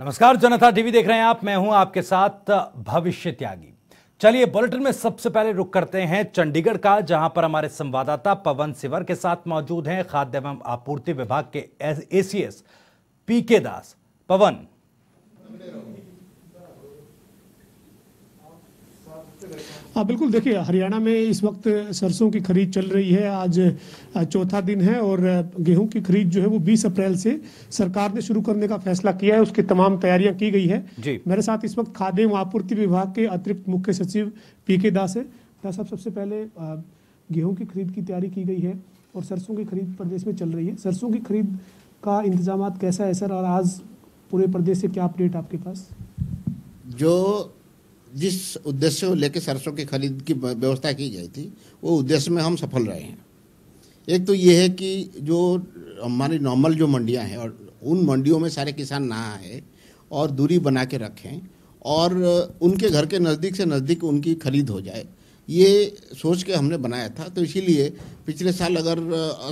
नमस्कार जनता टीवी देख रहे हैं आप मैं हूं आपके साथ भविष्य त्यागी चलिए बुलेटिन में सबसे पहले रुक करते हैं चंडीगढ़ का जहां पर हमारे संवाददाता पवन सिवर के साथ मौजूद हैं खाद्य एवं आपूर्ति विभाग के एसीएस पी के दास पवन हाँ बिल्कुल देखिए हरियाणा में इस वक्त सरसों की खरीद चल रही है आज चौथा दिन है और गेहूं की खरीद जो है वो 20 अप्रैल से सरकार ने शुरू करने का फैसला किया है उसकी तमाम तैयारियां की गई है मेरे साथ इस वक्त खाद्य एवं आपूर्ति विभाग के अतिरिक्त मुख्य सचिव पी के दास है दास साहब सबसे पहले गेहूँ की खरीद की तैयारी की गई है और सरसों की खरीद प्रदेश में चल रही है सरसों की खरीद का इंतजाम कैसा है सर और आज पूरे प्रदेश से क्या अपडेट आपके पास जो जिस उद्देश्य को लेकर सरसों की खरीद की व्यवस्था की गई थी वो उद्देश्य में हम सफल रहे हैं एक तो ये है कि जो हमारी नॉर्मल जो मंडियां हैं और उन मंडियों में सारे किसान ना आए और दूरी बना के रखें और उनके घर के नज़दीक से नज़दीक उनकी खरीद हो जाए ये सोच के हमने बनाया था तो इसीलिए पिछले साल अगर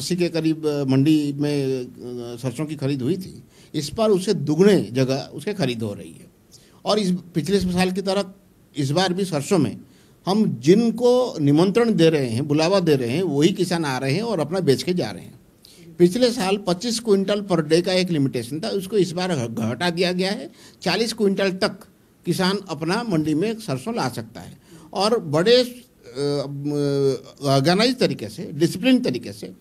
80 के करीब मंडी में सरसों की खरीद हुई थी इस बार उसे दुगने जगह उसके खरीद हो रही है और इस पिछले साल की तरह इस बार भी सरसों में हम जिनको निमंत्रण दे रहे हैं बुलावा दे रहे हैं वही किसान आ रहे हैं और अपना बेच के जा रहे हैं पिछले साल 25 क्विंटल पर डे का एक लिमिटेशन था उसको इस बार घटा दिया गया है 40 क्विंटल तक किसान अपना मंडी में सरसों ला सकता है और बड़े ऑर्गेनाइज तरीके से डिसिप्लिन तरीके से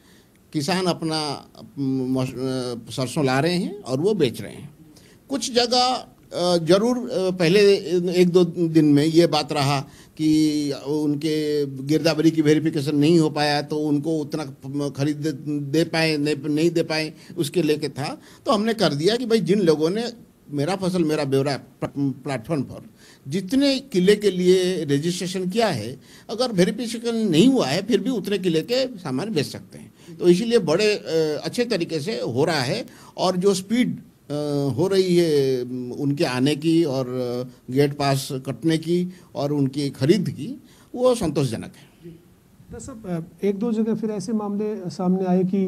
किसान अपना सरसों ला रहे हैं और वो बेच रहे हैं कुछ जगह जरूर पहले एक दो दिन में ये बात रहा कि उनके गिरदावरी की वेरिफिकेशन नहीं हो पाया तो उनको उतना खरीद दे पाए नहीं दे पाए उसके लेके था तो हमने कर दिया कि भाई जिन लोगों ने मेरा फसल मेरा ब्यौरा प्लेटफॉर्म पर जितने किले के लिए रजिस्ट्रेशन किया है अगर वेरिफिकेशन नहीं हुआ है फिर भी उतने किले के सामान बेच सकते हैं तो इसीलिए बड़े अच्छे तरीके से हो रहा है और जो स्पीड हो रही है उनके आने की और गेट पास कटने की और उनकी खरीद की वो संतोषजनक है तो सब एक दो जगह फिर ऐसे मामले सामने आए कि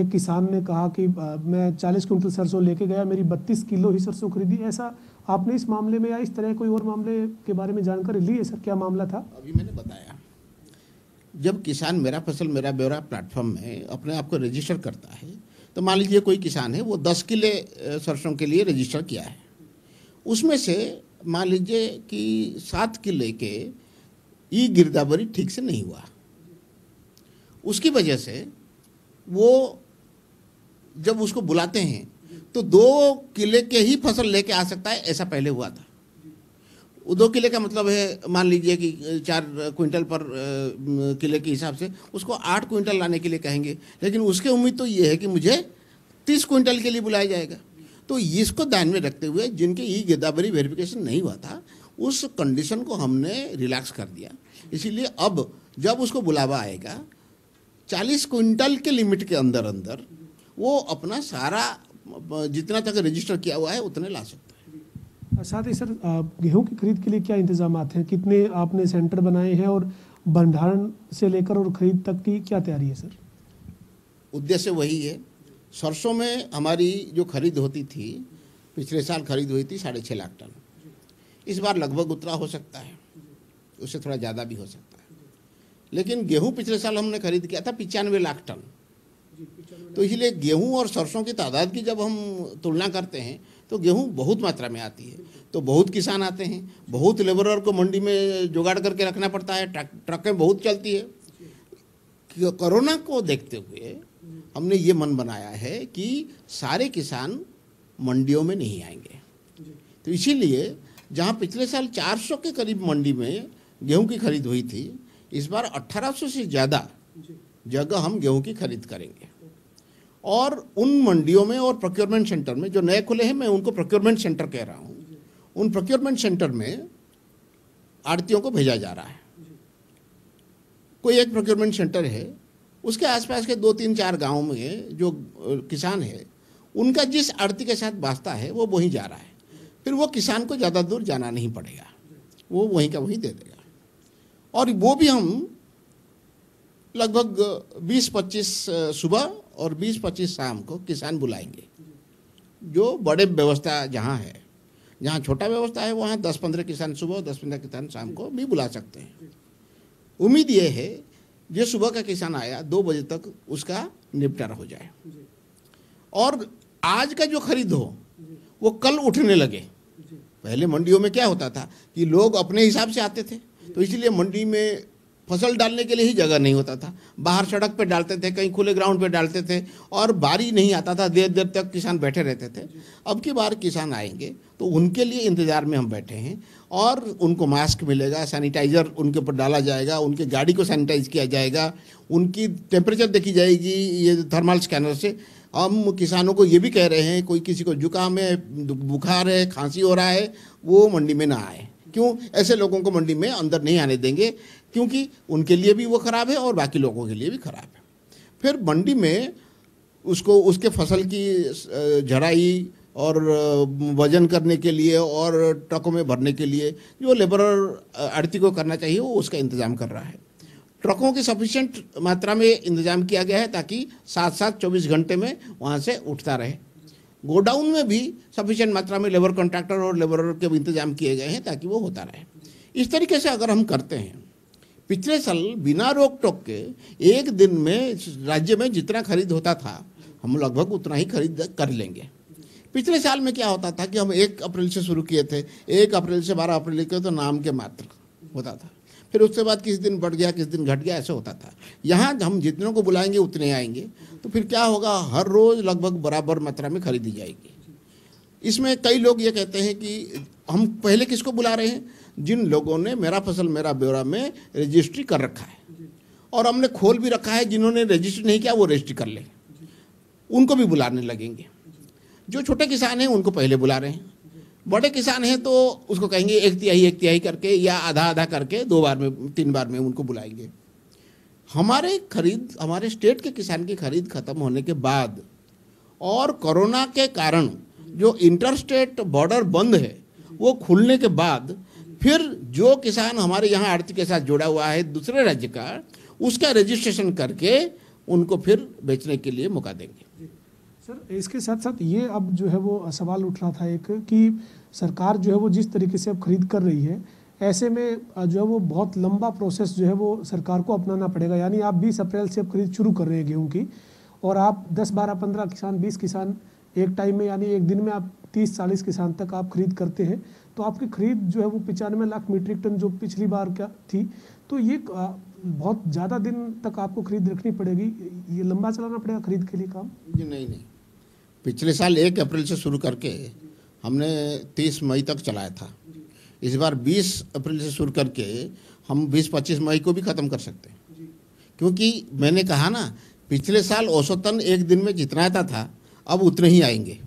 एक किसान ने कहा कि मैं 40 क्विंटल सरसों लेके गया मेरी 32 किलो ही सरसों खरीदी ऐसा आपने इस मामले में या इस तरह कोई और मामले के बारे में जानकारी ली है सर क्या मामला था अभी मैंने बताया जब किसान मेरा फसल मेरा ब्यौरा प्लेटफॉर्म में अपने आप को रजिस्टर करता है तो मान लीजिए कोई किसान है वो दस किले सरसों के लिए रजिस्टर किया है उसमें से मान लीजिए कि सात किले के ई गिरदावरी ठीक से नहीं हुआ उसकी वजह से वो जब उसको बुलाते हैं तो दो किले के ही फसल लेके आ सकता है ऐसा पहले हुआ था दो किले का मतलब है मान लीजिए कि चार क्विंटल पर किले के हिसाब से उसको आठ क्विंटल लाने के लिए कहेंगे लेकिन उसके उम्मीद तो ये है कि मुझे तीस क्विंटल के लिए बुलाया जाएगा तो इसको ध्यान में रखते हुए जिनके ई गिरदावरी वेरिफिकेशन नहीं हुआ था उस कंडीशन को हमने रिलैक्स कर दिया इसीलिए अब जब उसको बुलावा आएगा चालीस क्विंटल के लिमिट के अंदर अंदर वो अपना सारा जितना तक रजिस्टर किया हुआ है उतने ला सकते साथ ही सर गेहूं की खरीद के लिए क्या इंतजाम हैं कितने आपने सेंटर बनाए हैं और भंडारण से लेकर और खरीद तक की क्या तैयारी है सर उद्देश्य वही है सरसों में हमारी जो खरीद होती थी पिछले साल खरीद हुई थी साढ़े छः लाख टन इस बार लगभग उतना हो सकता है उससे थोड़ा ज़्यादा भी हो सकता है लेकिन गेहूं पिछले साल हमने खरीद किया था पिचानवे लाख टन तो इसलिए गेहूं और सरसों की तादाद की जब हम तुलना करते हैं तो गेहूँ बहुत मात्रा में आती है तो बहुत किसान आते हैं बहुत लेबरर को मंडी में जुगाड़ करके रखना पड़ता है ट्रकें बहुत चलती है कोरोना को देखते हुए हमने ये मन बनाया है कि सारे किसान मंडियों में नहीं आएंगे तो इसीलिए जहाँ पिछले साल 400 के करीब मंडी में गेहूं की खरीद हुई थी इस बार 1800 से ज़्यादा जगह हम गेहूं की खरीद करेंगे और उन मंडियों में और प्रोक्योरमेंट सेंटर में जो नए खुले हैं मैं उनको प्रोक्योरमेंट सेंटर कह रहा हूँ उन प्रोक्योरमेंट सेंटर में आड़तियों को भेजा जा रहा है कोई एक प्रोक्योरमेंट सेंटर है उसके आसपास के दो तीन चार गाँव में जो किसान है उनका जिस आड़ती के साथ वास्ता है वो वहीं जा रहा है फिर वो किसान को ज़्यादा दूर जाना नहीं पड़ेगा वो वहीं का वहीं दे देगा और वो भी हम लगभग 20-25 सुबह और 20-25 शाम को किसान बुलाएंगे जो बड़े व्यवस्था जहाँ है जहाँ छोटा व्यवस्था है वहाँ दस पंद्रह किसान सुबह और पंद्रह किसान शाम को भी बुला सकते हैं उम्मीद ये है जो सुबह का किसान आया दो बजे तक उसका निपटारा हो जाए और आज का जो खरीद हो वो कल उठने लगे पहले मंडियों में क्या होता था कि लोग अपने हिसाब से आते थे तो इसलिए मंडी में फसल डालने के लिए ही जगह नहीं होता था बाहर सड़क पे डालते थे कहीं खुले ग्राउंड पे डालते थे और बारी नहीं आता था देर देर तक किसान बैठे रहते थे अब की बार किसान आएंगे तो उनके लिए इंतज़ार में हम बैठे हैं और उनको मास्क मिलेगा सैनिटाइज़र उनके ऊपर डाला जाएगा उनके गाड़ी को सैनिटाइज किया जाएगा उनकी टेम्परेचर देखी जाएगी ये थर्मल स्कैनर से हम किसानों को ये भी कह रहे हैं कोई किसी को जुकाम है बुखार है खांसी हो रहा है वो मंडी में ना आए क्यों ऐसे लोगों को मंडी में अंदर नहीं आने देंगे क्योंकि उनके लिए भी वो ख़राब है और बाकी लोगों के लिए भी ख़राब है फिर मंडी में उसको उसके फसल की झड़ाई और वजन करने के लिए और ट्रकों में भरने के लिए जो लेबर आड़ती को करना चाहिए वो उसका इंतज़ाम कर रहा है ट्रकों की सफिशेंट मात्रा में इंतज़ाम किया गया है ताकि साथ साथ चौबीस घंटे में वहाँ से उठता रहे गोडाउन में भी सफिशेंट मात्रा में लेबर कॉन्ट्रैक्टर और लेबर के इंतज़ाम किए गए हैं ताकि वो होता रहे इस तरीके से अगर हम करते हैं पिछले साल बिना रोक टोक के एक दिन में राज्य में जितना खरीद होता था हम लगभग उतना ही खरीद कर लेंगे पिछले साल में क्या होता था कि हम एक अप्रैल से शुरू किए थे एक अप्रैल से बारह अप्रैल के तो नाम के मात्र होता था फिर उसके बाद किस दिन बढ़ गया किस दिन घट गया ऐसे होता था यहाँ हम जितने को बुलाएंगे उतने आएंगे तो फिर क्या होगा हर रोज़ लगभग बराबर मात्रा में खरीदी जाएगी इसमें कई लोग ये कहते हैं कि हम पहले किसको बुला रहे हैं जिन लोगों ने मेरा फसल मेरा ब्यौरा में रजिस्ट्री कर रखा है और हमने खोल भी रखा है जिन्होंने रजिस्टर नहीं किया वो रजिस्ट्री कर लें उनको भी बुलाने लगेंगे जो छोटे किसान हैं उनको पहले बुला रहे हैं बड़े किसान हैं तो उसको कहेंगे एक तिहाई एक तिहाई करके या आधा आधा करके दो बार में तीन बार में उनको बुलाएंगे हमारे खरीद हमारे स्टेट के किसान की खरीद खत्म होने के बाद और कोरोना के कारण जो इंटर स्टेट बॉर्डर बंद है वो खुलने के बाद फिर जो किसान हमारे यहाँ आर्थिक के साथ जुड़ा हुआ है दूसरे राज्य का उसका रजिस्ट्रेशन करके उनको फिर बेचने के लिए मौका देंगे सर इसके साथ साथ ये अब जो है वो सवाल उठ रहा था एक कि सरकार जो है वो जिस तरीके से अब खरीद कर रही है ऐसे में जो है वो बहुत लंबा प्रोसेस जो है वो सरकार को अपनाना पड़ेगा यानी आप बीस अप्रैल से अब खरीद शुरू कर रहे हैं गेहूँ की और आप दस बारह पंद्रह किसान बीस किसान एक टाइम में यानी एक दिन में आप तीस चालीस किसान तक आप खरीद करते हैं तो आपकी खरीद जो है वो पचानवे लाख मीट्रिक टन जो पिछली बार क्या थी तो ये बहुत ज़्यादा दिन तक आपको खरीद रखनी पड़ेगी ये लंबा चलाना पड़ेगा खरीद के लिए काम जी नहीं नहीं पिछले साल एक अप्रैल से शुरू करके हमने तीस मई तक चलाया था इस बार बीस अप्रैल से शुरू करके हम बीस पच्चीस मई को भी ख़त्म कर सकते हैं क्योंकि मैंने कहा ना पिछले साल औसतन एक दिन में जितना आता था अब उतने ही आएंगे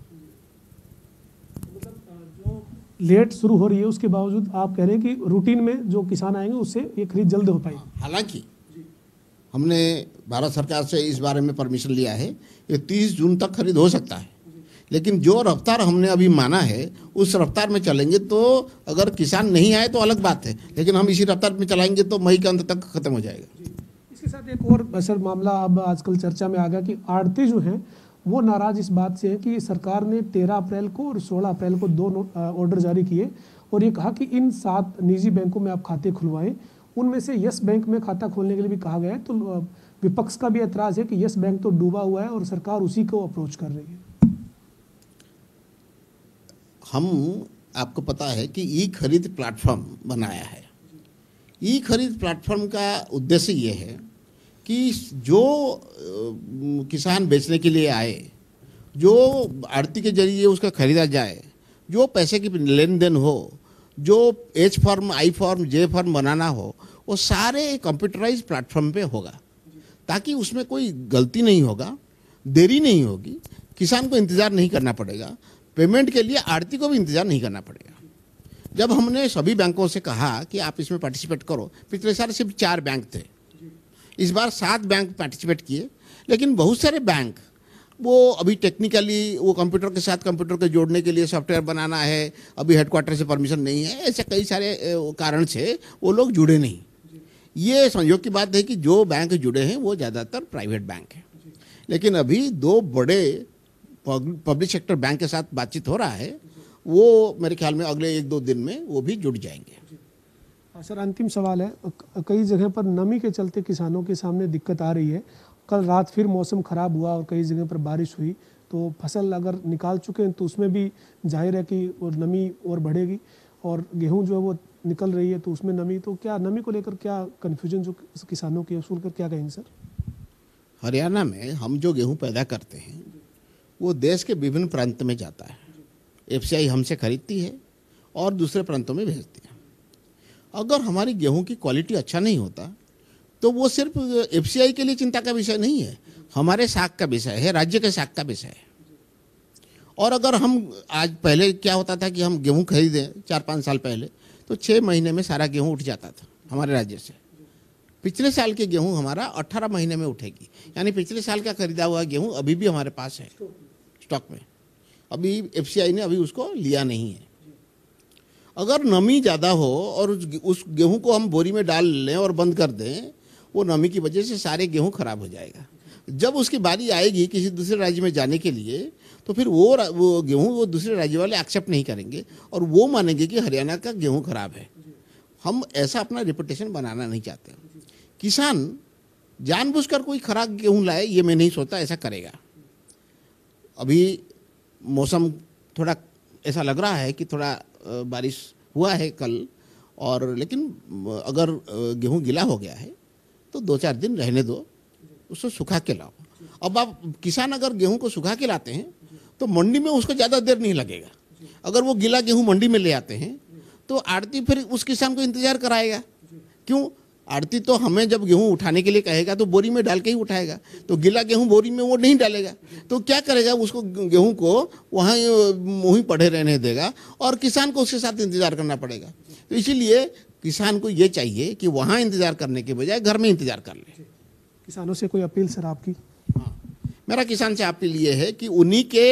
लेट शुरू हो रही है उसके बावजूद आप कह रहे हैं कि रूटीन में जो किसान आएंगे उससे ये खरीद जल्द हो पाएगी हालांकि हमने भारत सरकार से इस बारे में परमिशन लिया है ये तीस जून तक खरीद हो सकता है लेकिन जो रफ्तार हमने अभी माना है उस रफ्तार में चलेंगे तो अगर किसान नहीं आए तो अलग बात है लेकिन हम इसी रफ्तार में चलाएंगे तो मई के अंत तक खत्म हो जाएगा इसके साथ एक और सर मामला अब आजकल चर्चा में आ गया कि आड़ती जो है वो नाराज़ इस बात से है कि सरकार ने तेरह अप्रैल को और सोलह अप्रैल को दो ऑर्डर जारी किए और ये कहा कि इन सात निजी बैंकों में आप खाते खुलवाएं उनमें से यस बैंक में खाता खोलने के लिए भी कहा गया है तो विपक्ष का भी एतराज़ है कि यस बैंक तो डूबा हुआ है और सरकार उसी को अप्रोच कर रही है हम आपको पता है कि ई खरीद प्लेटफॉर्म बनाया है ई खरीद प्लेटफॉर्म का उद्देश्य ये है कि जो किसान बेचने के लिए आए जो आड़ती के जरिए उसका खरीदा जाए जो पैसे की लेन देन हो जो H form I form J form बनाना हो वो सारे कंप्यूटराइज प्लेटफॉर्म पे होगा ताकि उसमें कोई गलती नहीं होगा देरी नहीं होगी किसान को इंतज़ार नहीं करना पड़ेगा पेमेंट के लिए आड़ती को भी इंतज़ार नहीं करना पड़ेगा जब हमने सभी बैंकों से कहा कि आप इसमें पार्टिसिपेट करो पिछले साल सिर्फ चार बैंक थे इस बार सात बैंक पार्टिसिपेट किए लेकिन बहुत सारे बैंक वो अभी टेक्निकली वो कंप्यूटर के साथ कंप्यूटर के जोड़ने के लिए सॉफ्टवेयर बनाना है अभी हेडक्वार्टर से परमिशन नहीं है ऐसे कई सारे कारण से वो लोग जुड़े नहीं ये संयोग की बात है कि जो बैंक जुड़े हैं वो ज़्यादातर प्राइवेट बैंक हैं लेकिन अभी दो बड़े पब्लिक सेक्टर बैंक के साथ बातचीत हो रहा है वो मेरे ख्याल में अगले एक दो दिन में वो भी जुड़ जाएंगे हाँ, सर अंतिम सवाल है कई जगह पर नमी के चलते किसानों के सामने दिक्कत आ रही है कल रात फिर मौसम ख़राब हुआ और कई जगह पर बारिश हुई तो फसल अगर निकाल चुके हैं तो उसमें भी जाहिर है कि और नमी और बढ़ेगी और गेहूं जो है वो निकल रही है तो उसमें नमी तो क्या नमी को लेकर क्या कन्फ्यूजन जो किसानों की उसको कर क्या कहेंगे सर हरियाणा में हम जो गेहूँ पैदा करते हैं वो देश के विभिन्न प्रांत में जाता है एफ हमसे खरीदती है और दूसरे प्रांतों में भेजती है अगर हमारी गेहूं की क्वालिटी अच्छा नहीं होता तो वो सिर्फ एफ के लिए चिंता का विषय नहीं है हमारे साख का विषय है राज्य के साख का विषय है और अगर हम आज पहले क्या होता था कि हम गेहूं खरीदें चार पाँच साल पहले तो छः महीने में सारा गेहूं उठ जाता था हमारे राज्य से पिछले साल के गेहूं हमारा 18 महीने में उठेगी यानी पिछले साल का खरीदा हुआ गेहूं अभी भी हमारे पास है स्टॉक में अभी एफ ने अभी उसको लिया नहीं है अगर नमी ज़्यादा हो और उस गेहूं को हम बोरी में डाल लें और बंद कर दें वो नमी की वजह से सारे गेहूं खराब हो जाएगा जब उसकी बारी आएगी किसी दूसरे राज्य में जाने के लिए तो फिर वो वो गेहूँ वो दूसरे राज्य वाले एक्सेप्ट नहीं करेंगे और वो मानेंगे कि हरियाणा का गेहूँ खराब है हम ऐसा अपना रिपोटेशन बनाना नहीं चाहते किसान जानबूझकर कोई खराब गेहूँ लाए ये मैं नहीं सोचता ऐसा करेगा अभी मौसम थोड़ा ऐसा लग रहा है कि थोड़ा बारिश हुआ है कल और लेकिन अगर गेहूँ गीला हो गया है तो दो चार दिन रहने दो उसको सुखा के लाओ अब आप किसान अगर गेहूँ को सुखा के लाते हैं तो मंडी में उसको ज़्यादा देर नहीं लगेगा अगर वो गीला गेहूँ मंडी में ले आते हैं तो आरती फिर उस किसान को इंतजार कराएगा क्यों आरती तो हमें जब गेहूं उठाने के लिए कहेगा तो बोरी में डाल के ही उठाएगा तो गीला गेहूं बोरी में वो नहीं डालेगा तो क्या करेगा उसको गेहूं को वहाँ वहीं पढ़े रहने देगा और किसान को उसके साथ इंतजार करना पड़ेगा तो इसीलिए किसान को ये चाहिए कि वहाँ इंतजार करने के बजाय घर में इंतजार कर ले किसानों से कोई अपील सर आपकी हाँ मेरा किसान से अपील ये है कि उन्हीं के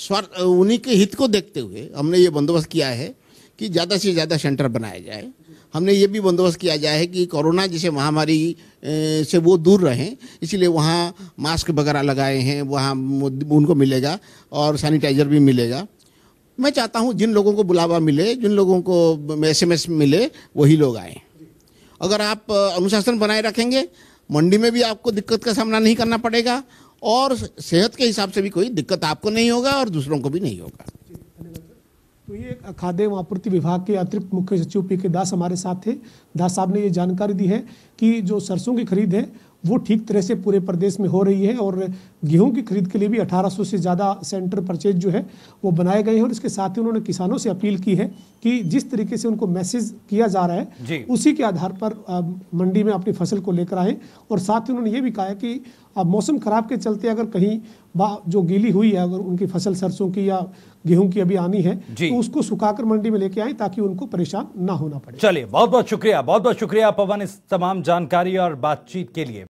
स्वर उन्हीं के हित को देखते हुए हमने ये बंदोबस्त किया है कि ज़्यादा से ज़्यादा सेंटर बनाया जाए हमने ये भी बंदोबस्त किया जाए है कि कोरोना जैसे महामारी से वो दूर रहें इसीलिए वहाँ मास्क वगैरह लगाए हैं वहाँ उनको मिलेगा और सैनिटाइजर भी मिलेगा मैं चाहता हूँ जिन लोगों को बुलावा मिले जिन लोगों को एस मिले वही लोग आए अगर आप अनुशासन बनाए रखेंगे मंडी में भी आपको दिक्कत का सामना नहीं करना पड़ेगा और सेहत के हिसाब से भी कोई दिक्कत आपको नहीं होगा और दूसरों को भी नहीं होगा देखिए खाद्य एवं आपूर्ति विभाग के अतिरिक्त मुख्य सचिव पी के दास हमारे साथ थे दास साहब ने ये जानकारी दी है कि जो सरसों की खरीद है वो ठीक तरह से पूरे प्रदेश में हो रही है और गेहूं की खरीद के लिए भी 1800 से ज़्यादा सेंटर परचेज जो है वो बनाए गए हैं और इसके साथ ही उन्होंने किसानों से अपील की है कि जिस तरीके से उनको मैसेज किया जा रहा है उसी के आधार पर मंडी में अपनी फसल को लेकर आए और साथ ही उन्होंने ये भी कहा है कि अब मौसम खराब के चलते अगर कहीं जो गीली हुई है अगर उनकी फसल सरसों की या गेहूं की अभी आनी है तो उसको सुखाकर मंडी में लेके आए ताकि उनको परेशान ना होना पड़े चलिए बहुत बहुत शुक्रिया बहुत बहुत शुक्रिया पवन इस तमाम जानकारी और बातचीत के लिए